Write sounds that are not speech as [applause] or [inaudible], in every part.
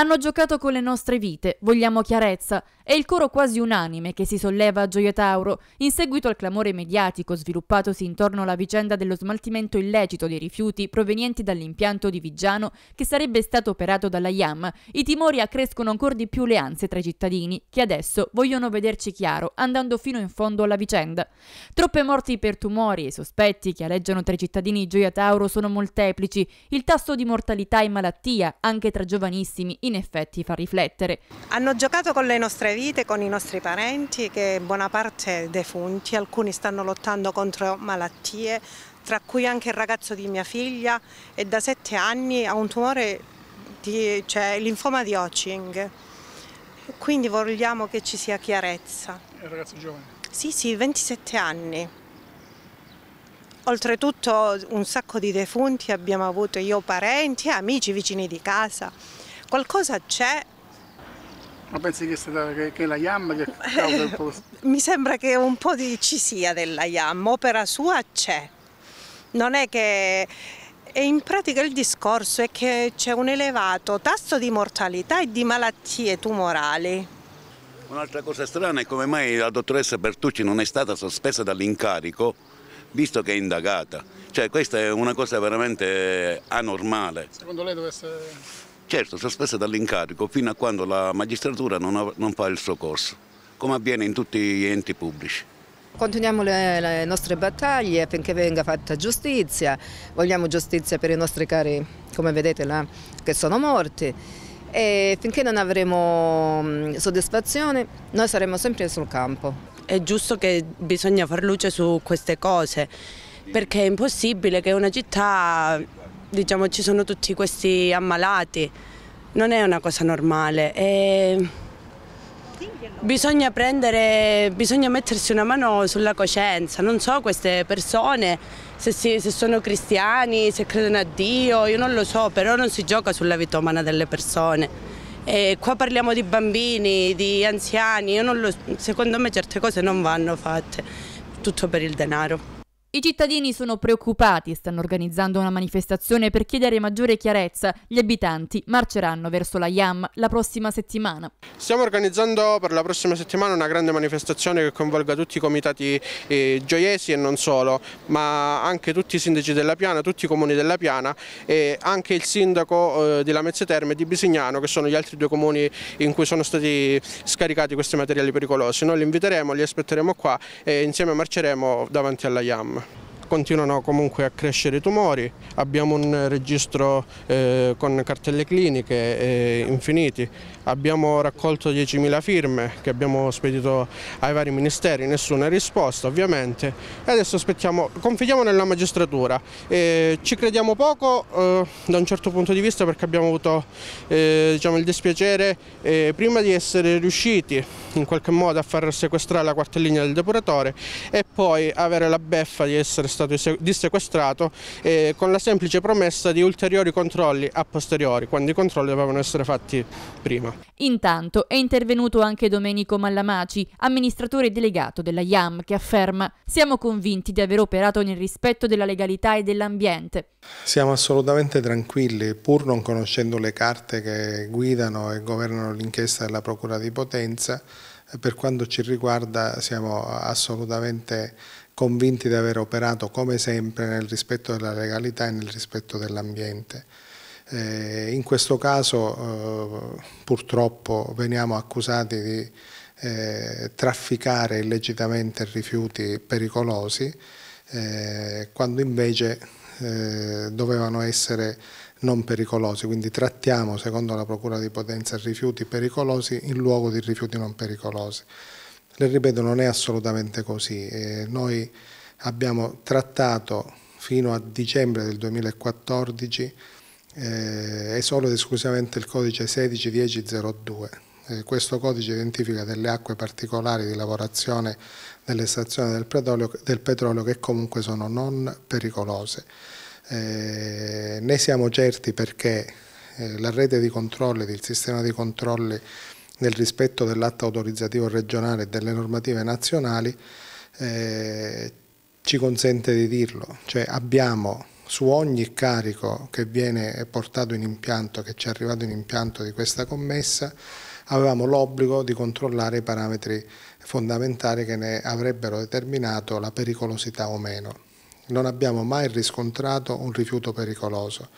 Hanno giocato con le nostre vite, vogliamo chiarezza, è il coro quasi unanime che si solleva a Gioia Tauro in seguito al clamore mediatico sviluppatosi intorno alla vicenda dello smaltimento illecito dei rifiuti provenienti dall'impianto di Viggiano che sarebbe stato operato dalla IAM. I timori accrescono ancora di più le ansie tra i cittadini che adesso vogliono vederci chiaro andando fino in fondo alla vicenda. Troppe morti per tumori e sospetti che aleggiano tra i cittadini di Gioia Tauro sono molteplici. Il tasso di mortalità e malattia, anche tra giovanissimi, in in effetti fa riflettere. Hanno giocato con le nostre vite, con i nostri parenti, che buona parte defunti, alcuni stanno lottando contro malattie, tra cui anche il ragazzo di mia figlia e da sette anni ha un tumore, di, cioè linfoma di Hodging. Quindi vogliamo che ci sia chiarezza. È un ragazzo giovane? Sì, sì, 27 anni. Oltretutto un sacco di defunti abbiamo avuto io, parenti, amici, vicini di casa qualcosa c'è ma pensi che, stata, che, che la Yam che [laughs] causa il posto? Mi sembra che un po' di, ci sia della Yam, opera sua c'è. Non è che... E in pratica il discorso è che c'è un elevato tasso di mortalità e di malattie tumorali. Un'altra cosa strana è come mai la dottoressa Bertucci non è stata sospesa dall'incarico visto che è indagata. Cioè questa è una cosa veramente anormale. Secondo lei dovesse certo sospesa dall'incarico fino a quando la magistratura non, ha, non fa il suo corso, come avviene in tutti gli enti pubblici. Continuiamo le, le, nostre battaglie affinché venga fatta giustizia, vogliamo giustizia per i nostri cari, come vedete là, che sono morti e finché non avremo mm, soddisfazione noi saremo sempre sul campo. È giusto che bisogna far luce su queste cose perché è impossibile che una città diciamo, ci sono tutti questi ammalati, non è una cosa normale. E... Bisogna, prendere, bisogna mettersi una mano sulla coscienza, non so queste persone se, si, se, sono cristiani, se credono a Dio, io non lo so, però non si gioca sulla vita umana delle persone. E qua parliamo di bambini, di anziani, lo, secondo me certe cose non vanno fatte, tutto per il denaro. I cittadini sono preoccupati e stanno organizzando una manifestazione per chiedere maggiore chiarezza. Gli abitanti marceranno verso la IAM la prossima settimana. Stiamo organizzando per la prossima settimana una grande manifestazione che coinvolga tutti i comitati eh, gioiesi e non solo, ma anche tutti i sindaci della Piana, tutti i comuni della Piana e anche il sindaco eh, di Lamezze Terme e di Bisignano, che sono gli altri due comuni in cui sono stati scaricati questi materiali pericolosi. Noi li inviteremo, li aspetteremo qua e insieme marceremo davanti alla IAM continuano comunque a crescere i tumori, abbiamo un registro eh, con cartelle cliniche eh, infiniti, abbiamo raccolto 10.000 firme che abbiamo spedito ai vari ministeri, nessuna risposta ovviamente e adesso aspettiamo, confidiamo nella magistratura, eh, ci crediamo poco eh, da un certo punto di vista perché abbiamo avuto eh, diciamo, il dispiacere eh, prima di essere riusciti in qualche modo a far sequestrare la quarta linea del depuratore e poi avere la beffa di essere stati stato dissequestrato eh, con la semplice promessa di ulteriori controlli a posteriori, quando i controlli dovevano essere fatti prima. Intanto è intervenuto anche Domenico Mallamaci, amministratore delegato della IAM, che afferma «Siamo convinti di aver operato nel rispetto della legalità e dell'ambiente». Siamo assolutamente tranquilli, pur non conoscendo le carte che guidano e governano l'inchiesta della Procura di Potenza, per quanto ci riguarda siamo assolutamente tranquilli convinti di aver operato come sempre nel rispetto della legalità e nel rispetto dell'ambiente. Eh, in questo caso eh, purtroppo veniamo accusati di eh, trafficare illecitamente rifiuti pericolosi eh, quando invece eh, dovevano essere non pericolosi, quindi trattiamo secondo la Procura di Potenza rifiuti pericolosi in luogo di rifiuti non pericolosi. Le ripeto, non è assolutamente così. Eh, noi abbiamo trattato fino a dicembre del 2014 eh, è solo ed esclusivamente il codice 161002. Eh, questo codice identifica delle acque particolari di lavorazione dell'estrazione del petrolio, del petrolio che comunque sono non pericolose. Eh, ne siamo certi perché eh, la rete di controlli, il sistema di controlli nel rispetto dell'atto autorizzativo regionale e delle normative nazionali, eh, ci consente di dirlo, cioè abbiamo su ogni carico che viene portato in impianto, che ci è arrivato in impianto di questa commessa, avevamo l'obbligo di controllare i parametri fondamentali che ne avrebbero determinato la pericolosità o meno non abbiamo mai riscontrato un rifiuto pericoloso,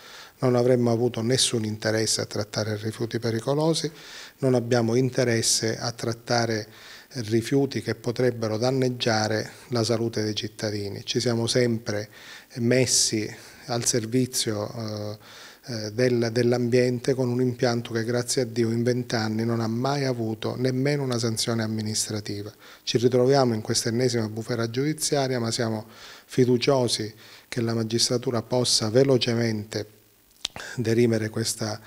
non avremmo avuto nessun interesse a trattare rifiuti pericolosi, non abbiamo interesse a trattare rifiuti che potrebbero danneggiare la salute dei cittadini. Ci siamo sempre messi al servizio eh, eh, del, dell'ambiente con un impianto che grazie a Dio in vent'anni non ha mai avuto nemmeno una sanzione amministrativa. Ci ritroviamo in questa ennesima bufera giudiziaria ma siamo fiduciosi che la magistratura possa velocemente derimere questa,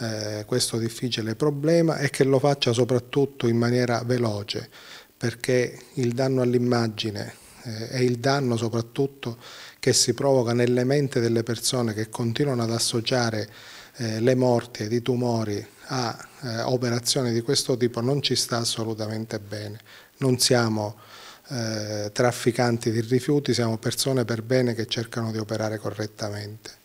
eh, questo difficile problema e che lo faccia soprattutto in maniera veloce perché il danno all'immagine eh, è il danno soprattutto che si provoca nelle menti delle persone che continuano ad associare eh, le morti ed i tumori a eh, operazioni di questo tipo non ci sta assolutamente bene. Non siamo trafficanti di rifiuti, siamo persone per bene che cercano di operare correttamente.